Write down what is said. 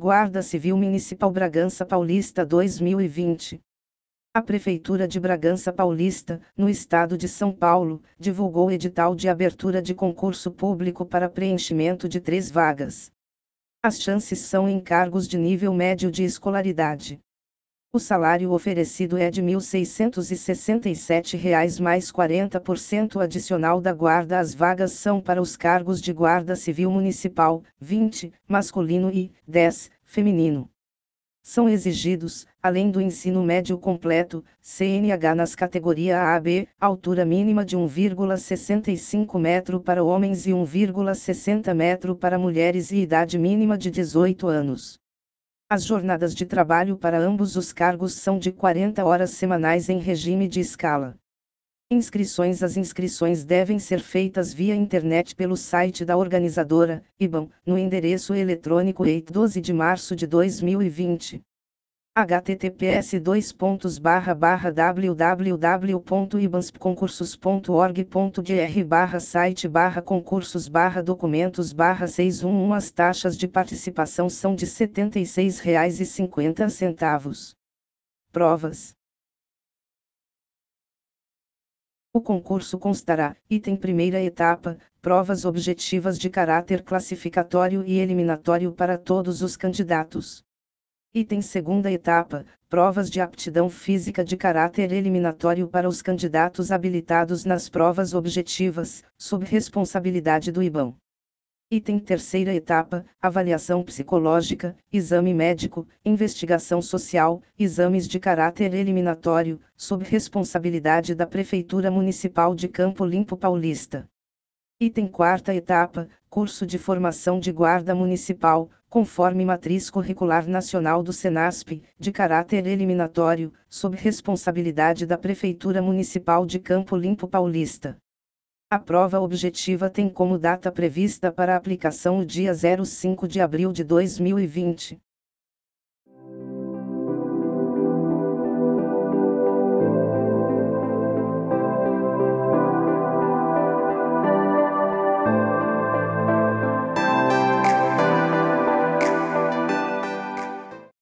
Guarda Civil Municipal Bragança Paulista 2020. A Prefeitura de Bragança Paulista, no estado de São Paulo, divulgou edital de abertura de concurso público para preenchimento de três vagas. As chances são em cargos de nível médio de escolaridade. O salário oferecido é de R$ 1.667 mais 40% adicional da guarda. As vagas são para os cargos de guarda civil municipal, 20, masculino e 10, feminino. São exigidos, além do ensino médio completo, CNH nas categoria A a B, altura mínima de 1,65 metro para homens e 1,60 metro para mulheres e idade mínima de 18 anos. As jornadas de trabalho para ambos os cargos são de 40 horas semanais em regime de escala. Inscrições As inscrições devem ser feitas via internet pelo site da organizadora, IBAN, no endereço eletrônico EIT 12 de março de 2020 https barra site concursos documentos 611 As taxas de participação são de R$ 76,50. Provas O concurso constará, item primeira etapa, provas objetivas de caráter classificatório e eliminatório para todos os candidatos. Item segunda etapa: provas de aptidão física de caráter eliminatório para os candidatos habilitados nas provas objetivas, sob responsabilidade do IBAN. Item terceira etapa: avaliação psicológica, exame médico, investigação social, exames de caráter eliminatório, sob responsabilidade da Prefeitura Municipal de Campo Limpo Paulista. Item quarta etapa: curso de formação de guarda municipal, conforme matriz curricular nacional do SENASP, de caráter eliminatório, sob responsabilidade da Prefeitura Municipal de Campo Limpo Paulista. A prova objetiva tem como data prevista para aplicação o dia 05 de abril de 2020.